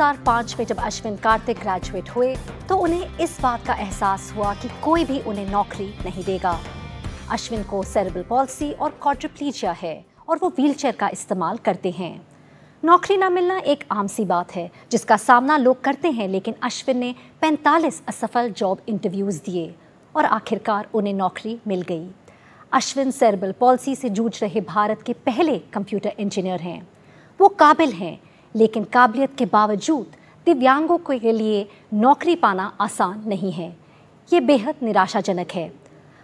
2005 में जब अश्विन कार्तिक ग्रेजुएट हुए तो उन्हें इस बात का एहसास हुआ कि कोई भी उन्हें नौकरी नहीं देगा अश्विन को सेरेबल पॉलिसी और कॉट्रिप्लीजिया है और वो व्हीलचेयर का इस्तेमाल करते हैं नौकरी ना मिलना एक आम सी बात है जिसका सामना लोग करते हैं लेकिन अश्विन ने 45 असफल जॉब इंटरव्यूज़ दिए और आखिरकार उन्हें नौकरी मिल गई अश्विन सेरबल पॉलिसी से जूझ रहे भारत के पहले कंप्यूटर इंजीनियर हैं वो काबिल हैं लेकिन काबिलियत के बावजूद दिव्यांगों के लिए नौकरी पाना आसान नहीं है ये बेहद निराशाजनक है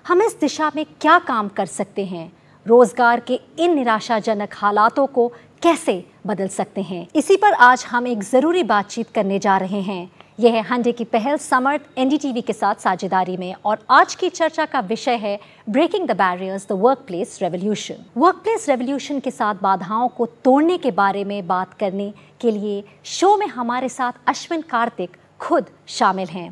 हम इस दिशा में क्या काम कर सकते हैं रोज़गार के इन निराशाजनक हालातों को कैसे बदल सकते हैं इसी पर आज हम एक ज़रूरी बातचीत करने जा रहे हैं यह है हंडे की पहल समर्थ एनडीटीवी के साथ साझेदारी में और आज की चर्चा का विषय है breaking the barriers the workplace revolution workplace revolution के साथ बाधाओं को तोड़ने के बारे में बात करने के लिए शो में हमारे साथ अश्विन कार्तिक खुद शामिल हैं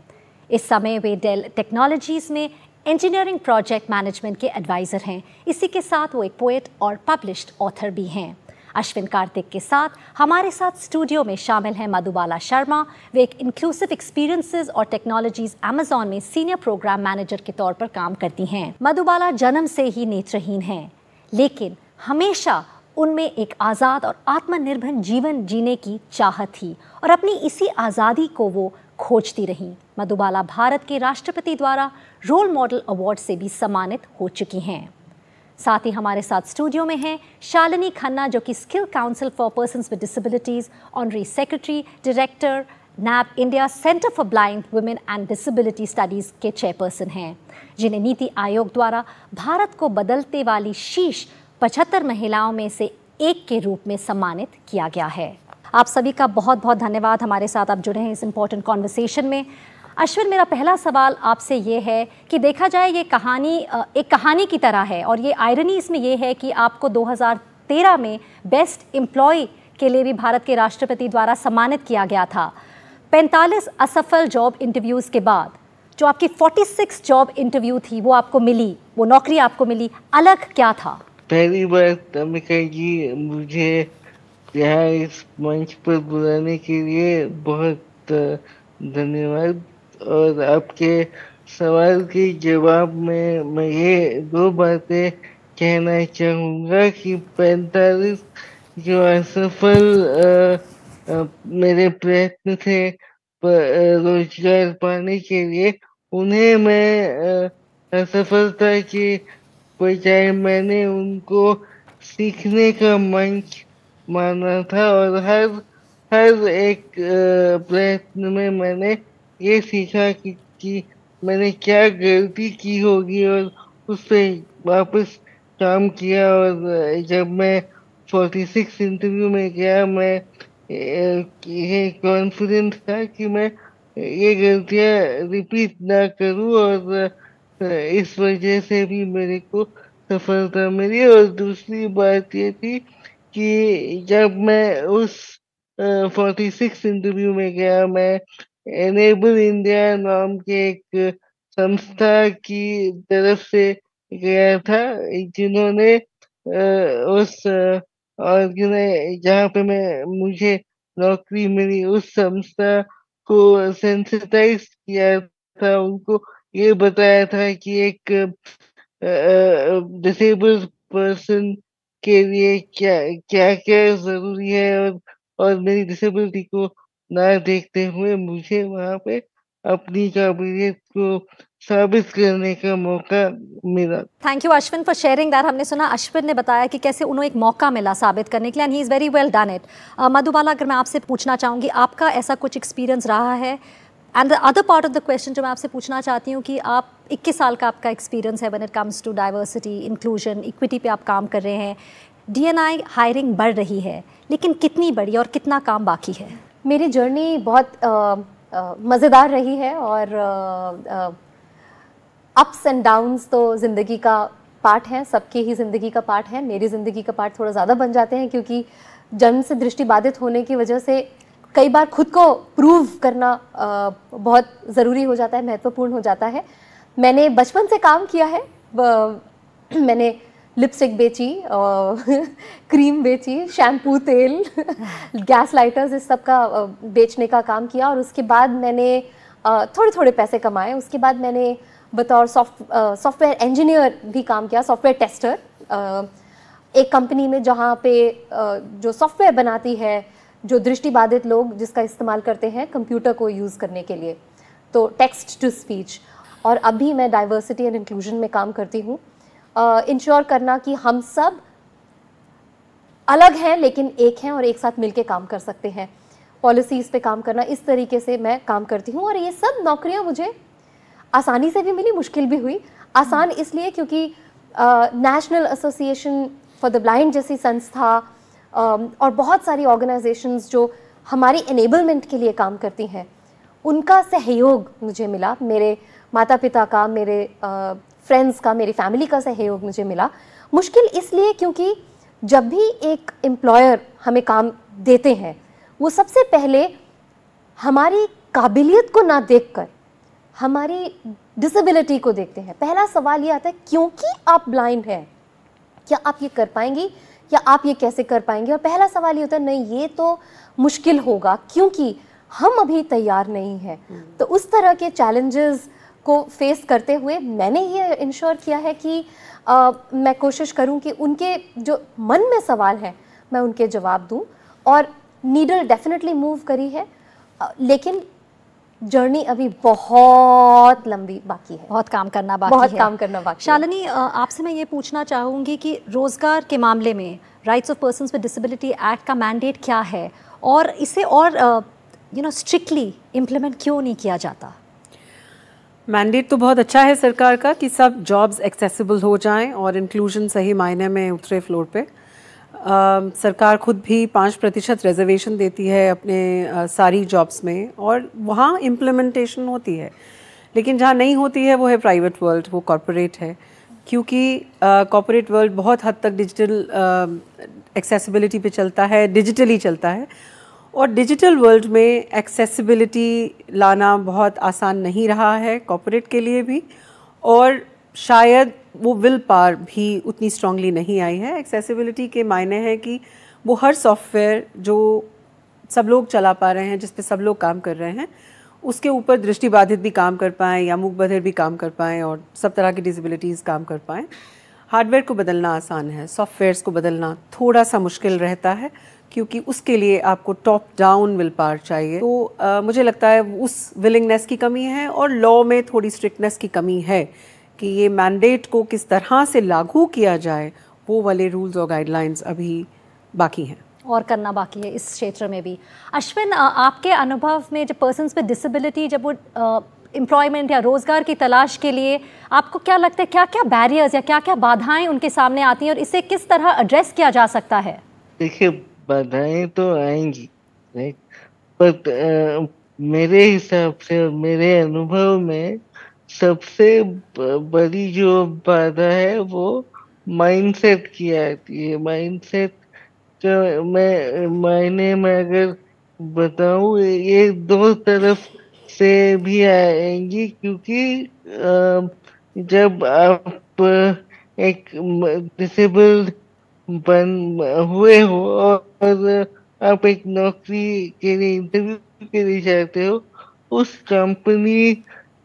इस समय वे डेल टेक्नोलॉजीज़ में इंजीनियरिंग प्रोजेक्ट मैनेजमेंट के एडवाइज़र हैं इसी के साथ वो एक पोएट और पब्लिश्ड ऑथर भी हैं अश्विन कार्तिक के साथ हमारे साथ स्टूडियो में शामिल हैं मधुबाला शर्मा वे एक इंक्लूसिव एक्सपीरियंसेस और टेक्नोलॉजीज अमेजोन में सीनियर प्रोग्राम मैनेजर के तौर पर काम करती हैं मधुबाला जन्म से ही नेत्रहीन हैं लेकिन हमेशा उनमें एक आज़ाद और आत्मनिर्भर जीवन जीने की चाहत थी और अपनी इसी आज़ादी को वो खोजती रहीं मधुबाला भारत के राष्ट्रपति द्वारा रोल मॉडल अवार्ड से भी सम्मानित हो चुकी हैं साथ ही हमारे साथ स्टूडियो में हैं शालिनी खन्ना जो कि skill council for person with disabilities honorary secretary director NAB India centre for blind women and disability studies के चेयरपर्सन हैं जिन्हें नीति आयोग द्वारा भारत को बदलते वाली शीश पचहत्तर महिलाओं में से एक के रूप में सम्मानित किया गया है आप सभी का बहुत बहुत धन्यवाद हमारे साथ आप जुड़े हैं इस इम्पोर्टेंट कॉन्वर्सेशन में अश्विन मेरा पहला सवाल आपसे ये है कि देखा जाए ये कहानी एक कहानी की तरह है और ये आयरनी इसमें यह है कि आपको 2013 में बेस्ट एम्प्लॉय के लिए भी भारत के राष्ट्रपति द्वारा सम्मानित किया गया था 45 असफल जॉब इंटरव्यूज़ के बाद जो आपकी 46 जॉब इंटरव्यू थी वो आपको मिली वो नौकरी आपको मिली अलग क्या था पहली बार जी तो मुझे यहाँ इस मंच पर बुलाने के लिए बहुत धन्यवाद और आपके सवाल के जवाब में मैं ये दो बातें कहना चाहूँगा कि पैंतालीस जो असफल मेरे प्रयत्न थे रोजगार पाने के लिए उन्हें मैं असफलता के बजाय मैंने उनको सीखने का मंच माना था और हर हर एक प्रयत्न में मैंने ये सीखा कि, कि मैंने क्या गलती की होगी और उस पर वापस काम किया और जब मैं फोर्टी सिक्स इंटरव्यू में गया मैं ये कॉन्फिडेंस था कि मैं ये गलतियाँ रिपीट ना करूँ और इस वजह से भी मेरे को सफलता मिली और दूसरी बात ये थी कि जब मैं उस फोर्टी सिक्स इंटरव्यू में गया मैं एनेबल इंडिया नाम के एक संस्था की तरफ से गया था जिन्होंने उस ऑर्गेनाइज जहाँ पे मैं मुझे नौकरी मिली उस संस्था को सेंसिटाइज किया था उनको ये बताया था कि एक डिसेबल्ड पर्सन के लिए क्या क्या क्या जरूरी है और, और मेरी डिसेबिलिटी को ना देखते हुए मुझे वहाँ पे अपनी काबिलियत को साबित करने का मौका मिला thank you Ashwin for sharing that हमने सुना अश्विन ने बताया कि कैसे उन्हें एक मौका मिला साबित करने के लिए and he is very well done it Madhubala अगर मैं आपसे पूछना चाहूंगी आपका ऐसा कुछ एक्सपीरियंस रहा है and the other part of the question जो मैं आपसे पूछना चाहती हूँ कि आप 21 साल का आपका एक्सपीरियंस है when it comes to diversity inclusion equity पे आप काम कर रहे हैं आई हायरिंग बढ़ रही है लेकिन कितनी बढ़ी और कितना काम बाकी है मेरी जर्नी बहुत मज़ेदार रही है और अप्स एंड डाउन्स तो ज़िंदगी का पार्ट है सबके ही ज़िंदगी का पार्ट है मेरी ज़िंदगी का पार्ट थोड़ा ज़्यादा बन जाते हैं क्योंकि जन्म से दृष्टि बाधित होने की वजह से कई बार खुद को प्रूव करना बहुत ज़रूरी हो जाता है महत्वपूर्ण हो जाता है मैंने बचपन से काम किया है मैंने लिपस्टिक बेची क्रीम बेची शैम्पू तेल गैस लाइटर्स इस सब का बेचने का काम किया और उसके बाद मैंने थोड़े थोड़े पैसे कमाए उसके बाद मैंने बतौर सॉफ्टवेयर इंजीनियर भी काम किया सॉफ्टवेयर टेस्टर एक कंपनी में जहाँ पे जो सॉफ्टवेयर बनाती है जो दृष्टिबाधित लोग जिसका इस्तेमाल करते हैं कंप्यूटर को यूज़ करने के लिए तो टेक्स्ट टू स्पीच और अभी मैं डाइवर्सिटी एंड इंक्लूजन में काम करती हूँ इंश्योर करना कि हम सब अलग हैं लेकिन एक हैं और एक साथ मिलके काम कर सकते हैं पॉलिसीज़ पे काम करना इस तरीके से मैं काम करती हूँ और ये सब नौकरियाँ मुझे आसानी से भी मिली मुश्किल भी हुई आसान इसलिए क्योंकि National Association for the Blind जैसी संस्था और बहुत सारी ऑर्गेनाइजेशंस जो हमारी इनेबलमेंट के लिए काम करती हैं उनका सहयोग मुझे मिला मेरे माता पिता का मेरे uh, फ्रेंड्स का मेरी फैमिली का सहयोग मुझे मिला मुश्किल इसलिए क्योंकि जब भी एक एम्प्लॉयर हमें काम देते हैं वो सबसे पहले हमारी काबिलियत को ना देखकर हमारी डिसेबिलिटी को देखते हैं पहला सवाल ये आता है क्योंकि आप ब्लाइंड हैं क्या आप ये कर पाएंगी या आप ये कैसे कर पाएंगे और पहला सवाल ये होता है नहीं ये तो मुश्किल होगा क्योंकि हम अभी तैयार नहीं हैं हम्म। तो उस तरह के चैलेंजेस को फेस करते हुए मैंने ये इंश्योर किया है कि आ, मैं कोशिश करूं कि उनके जो मन में सवाल है मैं उनके जवाब दूं और नीडल डेफिनेटली मूव करी है लेकिन जर्नी अभी बहुत लंबी बाकी है बहुत काम करना बाकी बहुत है। काम करना बाकी शालिनी आपसे मैं ये पूछना चाहूँगी कि रोज़गार के मामले में rights of person with disability act का मैंडेट क्या है और इसे और यू नो स्ट्रिक्टली इम्प्लीमेंट क्यों नहीं किया जाता मैंडेट तो बहुत अच्छा है सरकार का कि सब जॉब्स एक्सेसिबल हो जाएं और इंक्लूजन सही मायने में उतरे फ्लोर पे आ, सरकार खुद भी पाँच प्रतिशत रिजर्वेशन देती है अपने आ, सारी जॉब्स में और वहाँ इम्प्लीमेंटेशन होती है लेकिन जहाँ नहीं होती है वो है प्राइवेट वर्ल्ड वो कॉरपोरेट है क्योंकि कॉरपोरेट वर्ल्ड बहुत हद तक डिजिटल एक्सेसिबिलिटी पे चलता है डिजिटली चलता है और डिजिटल वर्ल्ड में एक्सेसिबिलिटी लाना बहुत आसान नहीं रहा है कॉपोरेट के लिए भी और शायद वो विल पार भी उतनी स्ट्रांगली नहीं आई है एक्सेसिबिलिटी के मायने हैं कि वो हर सॉफ्टवेयर जो सब लोग चला पा रहे हैं जिस पे सब लोग काम कर रहे हैं उसके ऊपर दृष्टिबाधित भी काम कर पाएँ या मुख बधिर भी काम कर पाएँ और सब तरह की डिजिबिलिटीज़ काम कर पाएँ हार्डवेयर को बदलना आसान है सॉफ्टवेयर्स को बदलना थोड़ा सा मुश्किल रहता है क्योंकि उसके लिए आपको टॉप डाउन विल पावर चाहिए तो आ, मुझे लगता है उस विलिंगनेस की कमी है और लॉ में थोड़ी स्ट्रिक्टनेस की कमी है कि ये मैंडेट को किस तरह से लागू किया जाए वो वाले रूल्स और गाइडलाइंस अभी बाकी हैं और करना बाकी है इस क्षेत्र में भी अश्विन आपके अनुभव में जब पर्सन विद डिसेबिलिटी जब वो एम्प्लॉयमेंट या रोज़गार की तलाश के लिए आपको क्या लगता है क्या क्या बैरियर्स या क्या क्या बाधाएं उनके सामने आती हैं और इसे किस तरह एड्रेस किया जा सकता है देखिए बाधाएं तो आएंगी राइट पर uh, मेरे हिसाब से मेरे अनुभव में सबसे बड़ी जो बाधा है वो माइंडसेट की आती है माइंडसेट का मैं मायने में अगर बताऊं ये दो तरफ से भी आएंगी क्योंकि uh, जब आप एक डिसेबल्ड बन हुए हो और आप एक नौकरी के लिए इंटरव्यू के लिए जाते हो उस कंपनी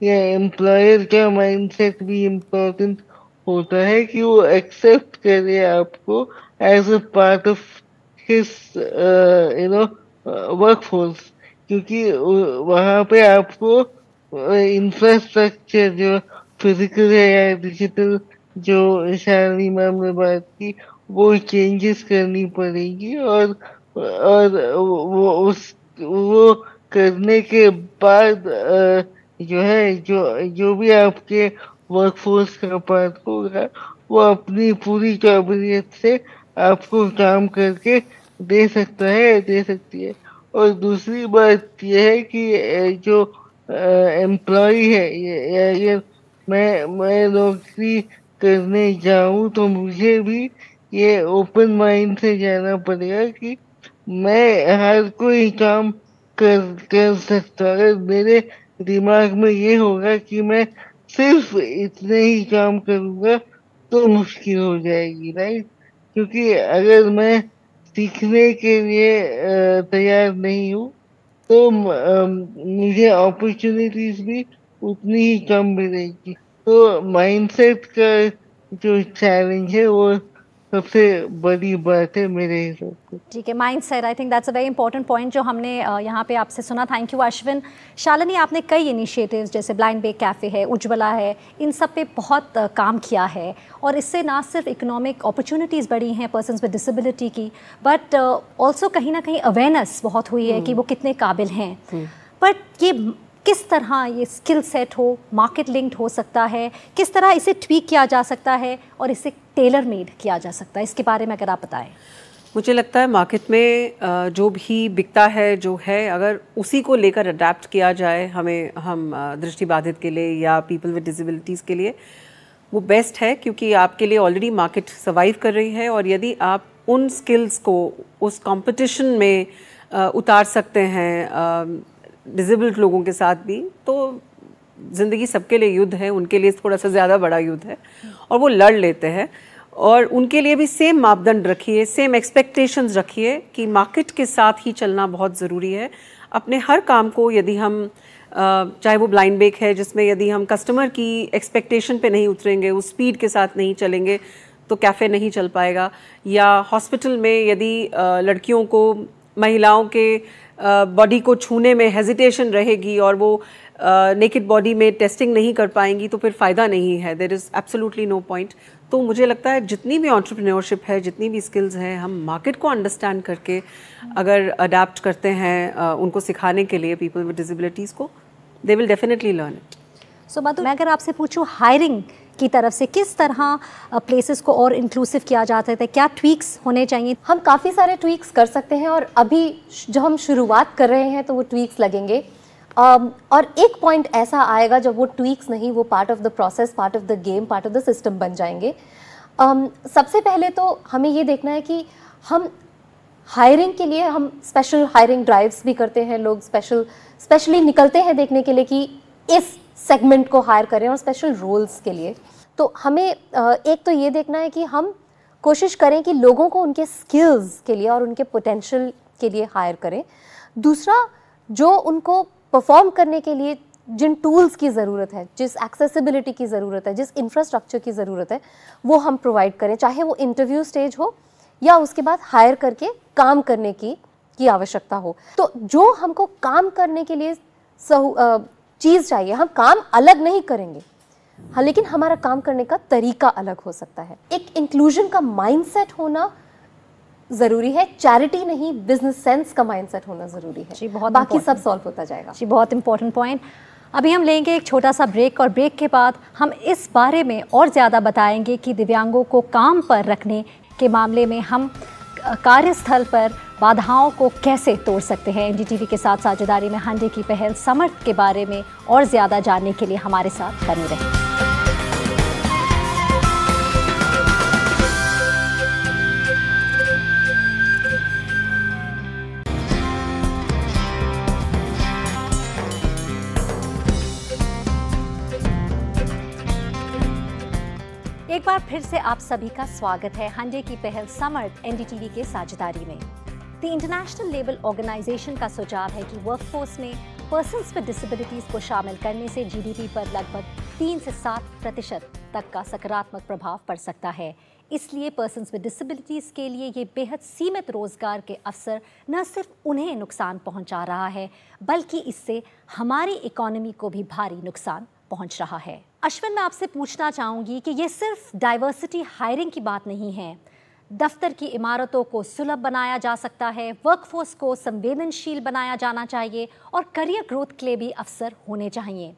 या एम्प्लॉयर का माइंडसेट भी इम्पोर्टेंट होता है कि वो एक्सेप्ट करे आपको as a part of his you know workforce क्योंकि वहाँ पे आपको इंफ्रास्ट्रक्चर uh, जो फिजिकल है या डिजिटल जो शारी मैम ने बात की वो चेंजेस करनी पड़ेगी और और वो उस वो करने के बाद जो है जो जो भी आपके वर्कफोर्स का पार्ट होगा वो अपनी पूरी काबिलियत से आपको काम करके दे सकता है दे सकती है और दूसरी बात यह है कि जो एम्प्लॉय है अगर मैं मैं नौकरी करने जाऊँ तो मुझे भी ये ओपन माइंड से जाना पड़ेगा कि मैं हर कोई काम कर कर सकता अगर मेरे दिमाग में ये होगा कि मैं सिर्फ इतने ही काम करूँगा तो मुश्किल हो जाएगी राइट क्योंकि अगर मैं सीखने के लिए तैयार नहीं हूँ तो मुझे अपॉर्चुनिटीज भी उतनी ही कम मिलेगी तो माइंडसेट का जो चैलेंज है वो सबसे बड़ी बात है मेरे हिसाब से ठीक है mindset I think that's a very important point जो हमने यहाँ पे आपसे सुना थैंक यू अश्विन शालिनी आपने कई इनिशिएटिव्स जैसे ब्लाइंड बेक कैफ़े है उज्ज्वला है इन सब पे बहुत काम किया है और इससे ना सिर्फ इकोनॉमिक अपॉर्चुनिटीज़ बढ़ी हैं पर्सन विद डिसबिलिटी की बट ऑल्सो कहीं ना कहीं अवेयरनेस बहुत हुई है कि हम्म। वो कितने काबिल हैं बट हम्म। ये किस तरह ये स्किल सेट हो मार्केट लिंक्ड हो सकता है किस तरह इसे ट्वीक किया जा सकता है और इसे टेलर मेड किया जा सकता है इसके बारे में अगर आप बताएं मुझे लगता है मार्केट में जो भी बिकता है जो है अगर उसी को लेकर अडेप्ट किया जाए हमें हम दृष्टिबाधित के लिए या पीपल विद डिसेबिलिटीज़ के लिए वो बेस्ट है क्योंकि आपके लिए ऑलरेडी मार्केट सर्वाइव कर रही है और यदि आप उन स्किल्स को उस कंपटीशन में उतार सकते हैं डिजेबल्ड लोगों के साथ भी तो ज़िंदगी सबके लिए युद्ध है उनके लिए थोड़ा सा ज़्यादा बड़ा युद्ध है और वो लड़ लेते हैं और उनके लिए भी सेम मापदंड रखिए सेम एक्सपेक्टेशंस रखिए कि मार्केट के साथ ही चलना बहुत ज़रूरी है अपने हर काम को यदि हम चाहे वो ब्लाइंड बेक है जिसमें यदि हम कस्टमर की एक्सपेक्टेशन पे नहीं उतरेंगे उस स्पीड के साथ नहीं चलेंगे तो कैफ़े नहीं चल पाएगा या हॉस्पिटल में यदि लड़कियों को महिलाओं के बॉडी को छूने में हेजिटेशन रहेगी और वो नेकेड बॉडी में टेस्टिंग नहीं कर पाएंगी तो फिर फ़ायदा नहीं है there is absolutely no point तो मुझे लगता है जितनी भी ऑन्टरप्रीनोरशिप है जितनी भी स्किल्स हैं हम मार्केट को अंडरस्टैंड करके अगर अडेप्ट करते हैं उनको सिखाने के लिए पीपल विद डिजिबिलिटीज़ को they will definitely learn it so मैं अगर आपसे पूछूँ हायरिंग की तरफ से किस तरह प्लेसेस को और इंक्लूसिव किया जा सकता है क्या ट्वीक्स होने चाहिए हम काफ़ी सारे ट्वीक्स कर सकते हैं और अभी जो हम शुरुआत कर रहे हैं तो वो ट्वीक्स लगेंगे um, और एक पॉइंट ऐसा आएगा जब वो ट्वीक्स नहीं वो part of the process part of the game part of the system बन जाएंगे um, सबसे पहले तो हमें ये देखना है कि हम हायरिंग के लिए हम स्पेशल हायरिंग ड्राइव्स भी करते हैं लोग स्पेशल स्पेशली निकलते हैं देखने के लिए कि इस सेगमेंट को हायर करें और स्पेशल रोल्स के लिए तो हमें एक तो ये देखना है कि हम कोशिश करें कि लोगों को उनके स्किल्स के लिए और उनके पोटेंशियल के लिए हायर करें दूसरा जो उनको परफॉर्म करने के लिए जिन टूल्स की ज़रूरत है जिस एक्सेसिबिलिटी की ज़रूरत है जिस इंफ्रास्ट्रक्चर की ज़रूरत है वो हम प्रोवाइड करें चाहे वो इंटरव्यू स्टेज हो या उसके बाद हायर करके काम करने की की आवश्यकता हो तो जो हमको काम करने के लिए सहू चीज़ चाहिए हम काम अलग नहीं करेंगे हाँ लेकिन हमारा काम करने का तरीका अलग हो सकता है एक इंक्लूजन का माइंडसेट होना ज़रूरी है चैरिटी नहीं बिजनेस सेंस का माइंडसेट होना ज़रूरी है जी बहुत बाकी सब सॉल्व होता जाएगा जी बहुत इंपॉर्टेंट पॉइंट अभी हम लेंगे एक छोटा सा ब्रेक और ब्रेक के बाद हम इस बारे में और ज़्यादा बताएंगे कि दिव्यांगों को काम पर रखने के मामले में हम कार्यस्थल पर बाधाओं को कैसे तोड़ सकते हैं एनडीटीवी के साथ साझेदारी में हांडे की पहल समर्थ के बारे में और ज़्यादा जानने के लिए हमारे साथ बने रहें एक बार फिर से आप सभी का स्वागत है हंडे की पहल समर्थ एनडीटीवी के साझेदारी में द इंटरनेशनल लेबल ऑर्गेनाइजेशन का सुझाव है कि वर्कफोर्स में पर्सनस विद डिसबिलिटीज़ को शामिल करने से जीडीपी पर लगभग तीन से सात प्रतिशत तक का सकारात्मक प्रभाव पड़ सकता है इसलिए पर्सन विद डिसबिलिटीज़ के लिए ये बेहद सीमित रोज़गार के अवसर न सिर्फ उन्हें नुकसान पहुंचा रहा है बल्कि इससे हमारी इकोनॉमी को भी भारी नुकसान पहुंच रहा है अश्विन मैं आपसे पूछना चाहूंगी कि ये सिर्फ डाइवर्सिटी हायरिंग की बात नहीं है दफ्तर की इमारतों को सुलभ बनाया जा सकता है वर्कफोर्स को संवेदनशील बनाया जाना चाहिए और करियर ग्रोथ के लिए भी अवसर होने चाहिए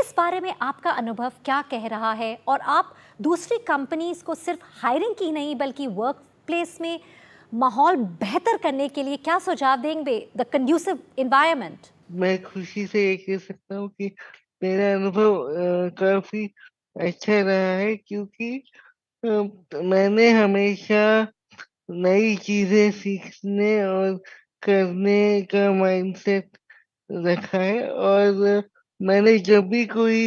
इस बारे में आपका अनुभव क्या कह रहा है और आप दूसरी कंपनीज को सिर्फ हायरिंग की नहीं बल्कि वर्क प्लेस में माहौल बेहतर करने के लिए क्या सुझाव देंगे द कंड्यूसिव इन्वायरमेंट मैं खुशी से ये कह सकता हूँ कि मेरा अनुभव काफी अच्छा रहा है क्योंकि मैंने हमेशा नई चीज़ें सीखने और करने का माइंडसेट रखा है और मैंने जब भी कोई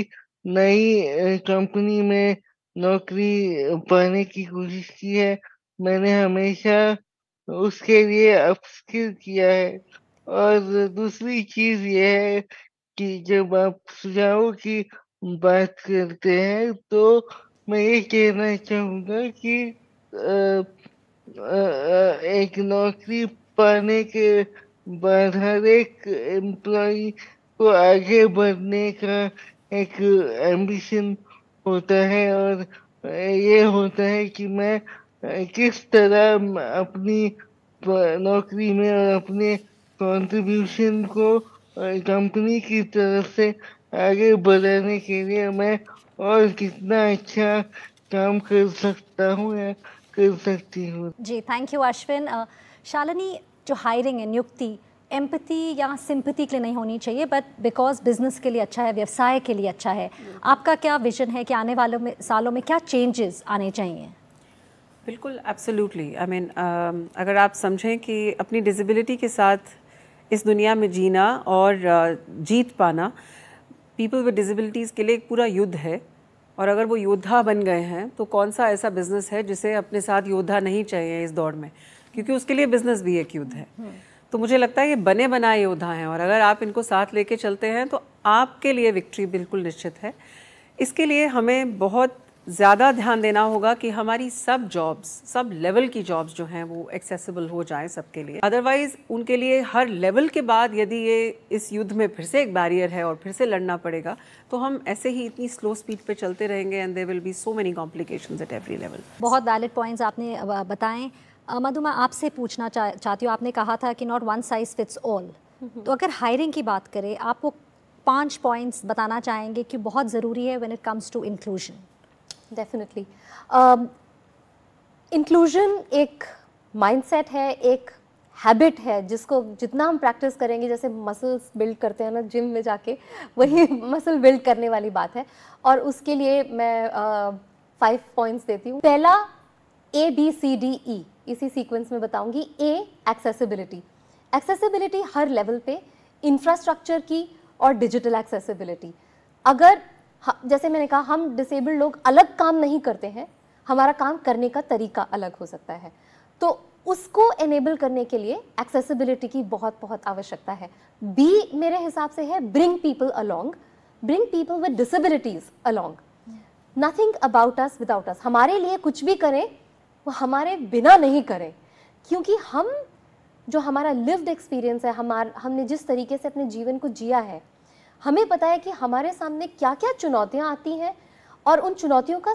नई कंपनी में नौकरी पाने की कोशिश की है, मैंने हमेशा उसके लिए अपस्किल किया है। और दूसरी चीज़ ये है कि जब आप सुझावों की बात करते हैं, तो मैं ये कहना चाहूँगा कि एक नौकरी पाने के बाद हर एक एम्प्लॉय को आगे बढ़ने का एक एम्बिशन होता है और ये होता है कि मैं किस तरह अपनी नौकरी में और अपने कंट्रीब्यूशन को कंपनी की तरफ से आगे बढ़ाने के लिए मैं और कितना अच्छा काम कर सकता हूँ या कर सकती हूँ जी थैंक यू अश्विन शालिनी जो हायरिंग है नियुक्ति एम्पति या सिंपति के लिए नहीं होनी चाहिए बट बिकॉज बिजनेस के लिए अच्छा है व्यवसाय के लिए अच्छा है आपका क्या विजन है कि आने वालों में सालों में क्या चेंजेस आने चाहिए बिल्कुल एब्सोल्युटली आई मीन अगर आप समझें कि अपनी डिजिबिलिटी के साथ इस दुनिया में जीना और uh, जीत पाना uh, पीपल विद डिज़िबिलिटीज़ के लिए एक पूरा युद्ध है और अगर वो योद्धा बन गए हैं तो कौन सा ऐसा बिज़नेस है जिसे अपने साथ योद्धा नहीं चाहिए इस दौड़ में क्योंकि उसके लिए बिज़नेस भी एक युद्ध है हम्म। तो मुझे लगता है ये बने बनाए योद्धा हैं और अगर आप इनको साथ लेके चलते हैं तो आपके लिए विक्ट्री बिल्कुल निश्चित है इसके लिए हमें बहुत ज़्यादा ध्यान देना होगा कि हमारी सब जॉब्स सब लेवल की जॉब्स जो हैं वो एक्सेसिबल हो जाएं सबके लिए अदरवाइज़ उनके लिए हर लेवल के बाद यदि ये इस युद्ध में फिर से एक बैरियर है और फिर से लड़ना पड़ेगा तो हम ऐसे ही इतनी स्लो स्पीड पे चलते रहेंगे and there will be so many complication at every level बहुत वैलिड पॉइंट्स आपने बताएं मधु मैं आपसे पूछना चा, चाहती हूँ आपने कहा था कि not one size fits all तो अगर हायरिंग की बात करें आप वो पाँच पॉइंट्स बताना चाहेंगे कि बहुत ज़रूरी है when it comes to inclusion definitely inclusion um, एक माइंडसेट है एक हैबिट है जिसको जितना हम प्रैक्टिस करेंगे जैसे मसल्स बिल्ड करते हैं ना जिम में जाके वही मसल हम्म। बिल्ड करने वाली बात है और उसके लिए मैं फाइव uh, पॉइंट्स देती हूँ पहला A B C D E इसी सीक्वेंस में बताऊंगी ए एक्सेसिबिलिटी एक्सेसिबिलिटी हर लेवल पे इंफ्रास्ट्रक्चर की और डिजिटल एक्सेसिबिलिटी अगर जैसे मैंने कहा हम डिसेबल्ड लोग अलग काम नहीं करते हैं हमारा काम करने का तरीका अलग हो सकता है तो उसको एनेबल करने के लिए एक्सेसिबिलिटी की बहुत बहुत आवश्यकता है बी मेरे हिसाब से है bring people along bring people with disabilities along nothing about us without us हमारे लिए कुछ भी करें वो हमारे बिना नहीं करें क्योंकि हम जो हमारा लिव्ड एक्सपीरियंस है हमार हमने जिस तरीके से अपने जीवन को जिया है हमें पता है कि हमारे सामने क्या क्या चुनौतियाँ आती हैं और उन चुनौतियों का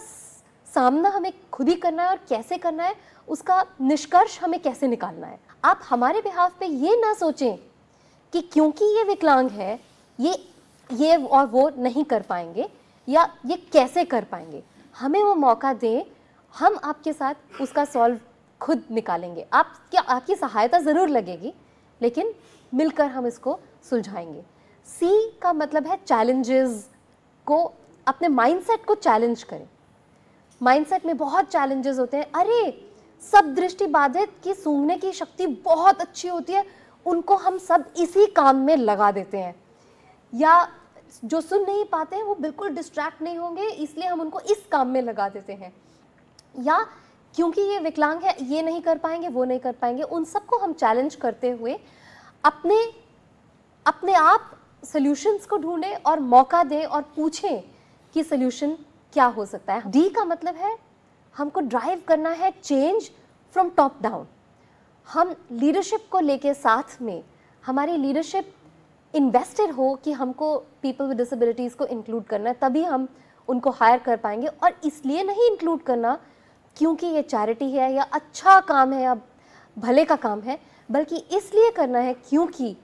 सामना हमें खुद ही करना है और कैसे करना है उसका निष्कर्ष हमें कैसे निकालना है आप हमारे बिहाफ पे ये ना सोचें कि क्योंकि ये विकलांग है ये ये और वो नहीं कर पाएंगे या ये कैसे कर पाएंगे हमें वो मौका दें हम आपके साथ उसका सॉल्व खुद निकालेंगे आप क्या आपकी सहायता ज़रूर लगेगी लेकिन मिलकर हम इसको सुलझाएंगे सी का मतलब है चैलेंजेस को अपने माइंडसेट को चैलेंज करें माइंडसेट में बहुत चैलेंजेस होते हैं अरे सब दृष्टि बाधित की सूंघने की शक्ति बहुत अच्छी होती है उनको हम सब इसी काम में लगा देते हैं या जो सुन नहीं पाते हैं वो बिल्कुल डिस्ट्रैक्ट नहीं होंगे इसलिए हम उनको इस काम में लगा देते हैं या क्योंकि ये विकलांग है ये नहीं कर पाएंगे वो नहीं कर पाएंगे उन सबको हम चैलेंज करते हुए अपने अपने आप सॉल्यूशंस को ढूंढें और मौका दें और पूछें कि सॉल्यूशन क्या हो सकता है डी का मतलब है हमको ड्राइव करना है चेंज फ्रॉम टॉप डाउन हम लीडरशिप को लेके साथ में हमारी लीडरशिप इन्वेस्टेड हो कि हमको पीपल विद डिसेबिलिटीज़ को इंक्लूड करना है तभी हम उनको हायर कर पाएंगे और इसलिए नहीं इंक्लूड करना क्योंकि ये चैरिटी है या अच्छा काम है या भले का काम है बल्कि इसलिए करना है क्योंकि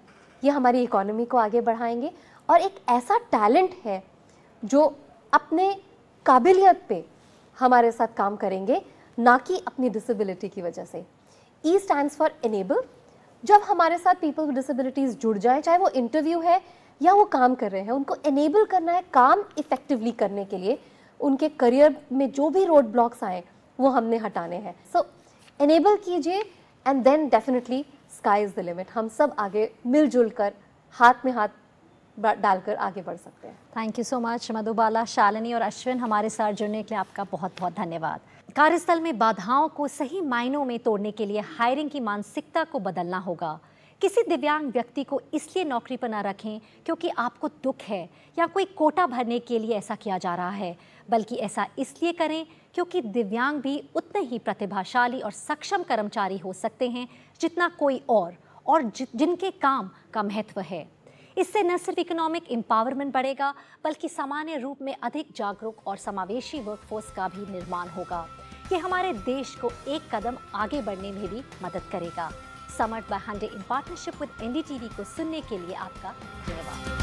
ये हमारी इकोनॉमी को आगे बढ़ाएंगे और एक ऐसा टैलेंट है जो अपने काबिलियत पे हमारे साथ काम करेंगे ना कि अपनी डिसेबिलिटी की वजह से ई स्टैंड फॉर इनेबल जब हमारे साथ पीपल विद डिसेबिलिटीज़ जुड़ जाए चाहे वो इंटरव्यू है या वो काम कर रहे हैं उनको इनेबल करना है काम इफ़ेक्टिवली करने के लिए उनके करियर में जो भी रोड ब्लॉक्स आए वो हमने हटाने हैं सो इनेबल कीजिए and then definitely sky is the limit हम सब आगे मिलजुल कर हाथ में हाथ डालकर आगे बढ़ सकते हैं thank you so much Madhubala Shalini और अश्विन हमारे साथ जुड़ने के लिए आपका बहुत बहुत धन्यवाद कार्यस्थल में बाधाओं को सही मायनों में तोड़ने के लिए हायरिंग की मानसिकता को बदलना होगा किसी दिव्यांग व्यक्ति को इसलिए नौकरी पर ना रखें क्योंकि आपको दुख है या कोई कोटा भरने के लिए ऐसा किया जा रहा है बल्कि ऐसा इसलिए करें क्योंकि दिव्यांग भी उतने ही प्रतिभाशाली और सक्षम कर्मचारी हो सकते हैं जितना कोई और और जिनके काम का महत्व है इससे न सिर्फ इकोनॉमिक एम्पावरमेंट बढ़ेगा बल्कि सामान्य रूप में अधिक जागरूक और समावेशी वर्कफोर्स का भी निर्माण होगा ये हमारे देश को एक कदम आगे बढ़ने में भी मदद करेगा Samarth Hande in partnership with NDTV को सुनने के लिए आपका धन्यवाद